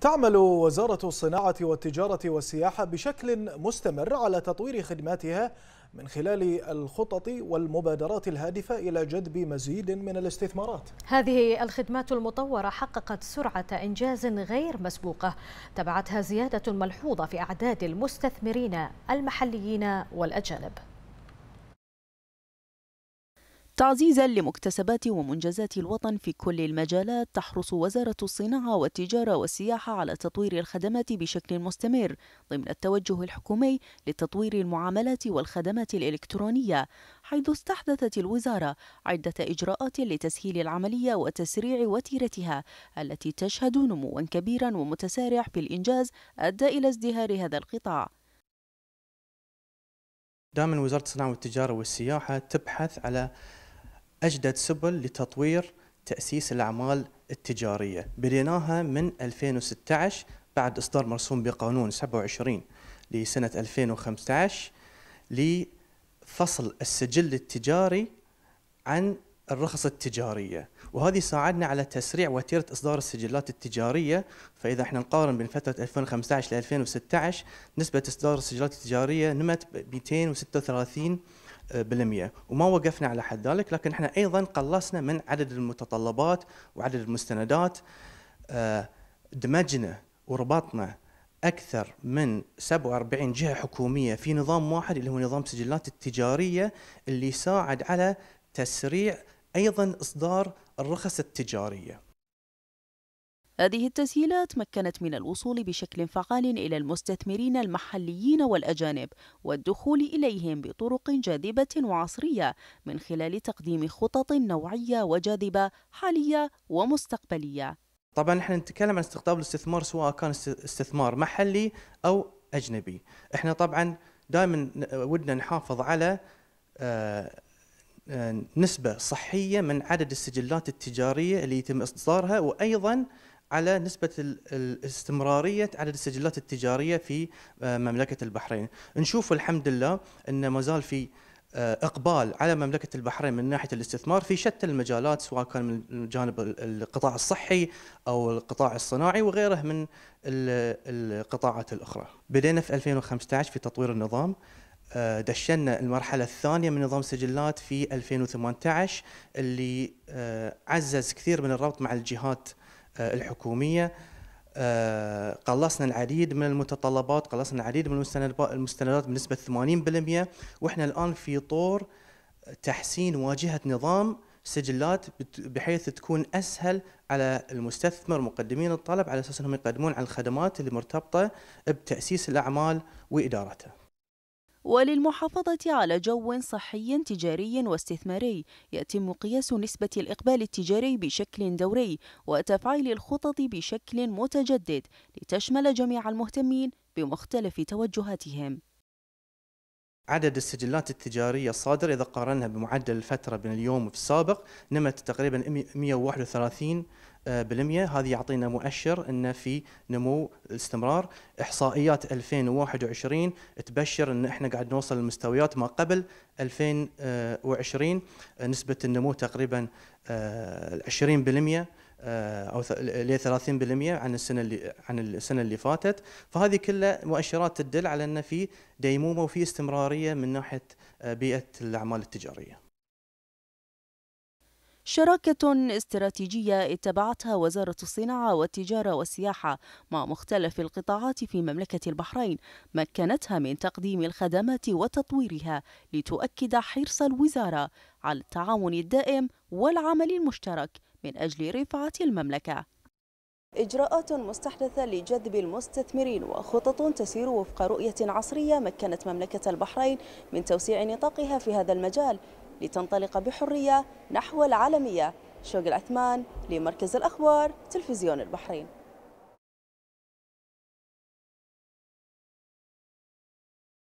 تعمل وزارة الصناعة والتجارة والسياحة بشكل مستمر على تطوير خدماتها من خلال الخطط والمبادرات الهادفة إلى جذب مزيد من الاستثمارات هذه الخدمات المطورة حققت سرعة إنجاز غير مسبوقة تبعتها زيادة ملحوظة في أعداد المستثمرين المحليين والأجانب تعزيزا لمكتسبات ومنجزات الوطن في كل المجالات تحرص وزارة الصناعة والتجارة والسياحة على تطوير الخدمات بشكل مستمر ضمن التوجه الحكومي لتطوير المعاملات والخدمات الإلكترونية حيث استحدثت الوزارة عدة إجراءات لتسهيل العملية وتسريع وتيرتها التي تشهد نموا كبيرا ومتسارع بالإنجاز أدى إلى ازدهار هذا القطاع دائما وزاره الصناعه والتجاره والسياحه تبحث على أجدد سبل لتطوير تأسيس الأعمال التجارية بديناها من 2016 بعد إصدار مرسوم بقانون 27 لسنة 2015 لفصل السجل التجاري عن الرخص التجارية وهذه ساعدنا على تسريع وتيرة إصدار السجلات التجارية فإذا احنا نقارن بين فترة 2015 ل 2016 نسبة إصدار السجلات التجارية نمت ب 236 بالمئة وما وقفنا على حد ذلك لكن احنا أيضا قلصنا من عدد المتطلبات وعدد المستندات آه، دمجنا وربطنا أكثر من 47 جهة حكومية في نظام واحد اللي هو نظام سجلات التجارية اللي ساعد على تسريع أيضا إصدار الرخص التجارية هذه التسهيلات مكنت من الوصول بشكل فعال إلى المستثمرين المحليين والأجانب والدخول إليهم بطرق جاذبة وعصرية من خلال تقديم خطط نوعية وجاذبة حالية ومستقبلية طبعا احنا نتكلم عن استقطاب الاستثمار سواء كان استثمار محلي أو أجنبي احنا طبعا دائما ودنا نحافظ على آه، آه، نسبة صحية من عدد السجلات التجارية اللي يتم إصدارها وأيضا على نسبة الاستمرارية عدد السجلات التجارية في آه، مملكة البحرين نشوف الحمد لله أن ما زال في آه، اقبال على مملكه البحرين من ناحيه الاستثمار في شتى المجالات سواء كان من جانب القطاع الصحي او القطاع الصناعي وغيره من القطاعات الاخرى. بدينا في 2015 في تطوير النظام آه، دشنا المرحله الثانيه من نظام سجلات في 2018 اللي عزز كثير من الربط مع الجهات آه، الحكوميه آه، قلصنا العديد من المتطلبات قلصنا العديد من المستندات بنسبه 80% واحنا الان في طور تحسين واجهه نظام سجلات بحيث تكون اسهل على المستثمر مقدمين الطلب على اساس انهم يقدمون على الخدمات المرتبطة بتاسيس الاعمال وادارتها. وللمحافظة على جو صحي تجاري واستثماري يتم قياس نسبة الإقبال التجاري بشكل دوري وتفعيل الخطط بشكل متجدد لتشمل جميع المهتمين بمختلف توجهاتهم عدد السجلات التجارية الصادرة إذا قارنها بمعدل الفترة بين اليوم وفي السابق نمت تقريبا 131 آه، بالمية هذا يعطينا مؤشر أن في نمو استمرار إحصائيات 2021 تبشر أن إحنا قاعد نوصل لمستويات ما قبل 2020 آه، نسبة النمو تقريبا 20 آه، بالمية آه، او ل 30% عن السنه اللي عن السنه اللي فاتت فهذه كلها مؤشرات تدل على ان في ديمومه وفي استمراريه من ناحيه آه، بيئه الاعمال التجاريه شراكة استراتيجية اتبعتها وزارة الصناعة والتجارة والسياحة مع مختلف القطاعات في مملكة البحرين مكنتها من تقديم الخدمات وتطويرها لتؤكد حرص الوزارة على التعاون الدائم والعمل المشترك من أجل رفعة المملكة إجراءات مستحدثة لجذب المستثمرين وخطط تسير وفق رؤية عصرية مكنت مملكة البحرين من توسيع نطاقها في هذا المجال لتنطلق بحرية نحو العالمية شوق العثمان لمركز الأخبار تلفزيون البحرين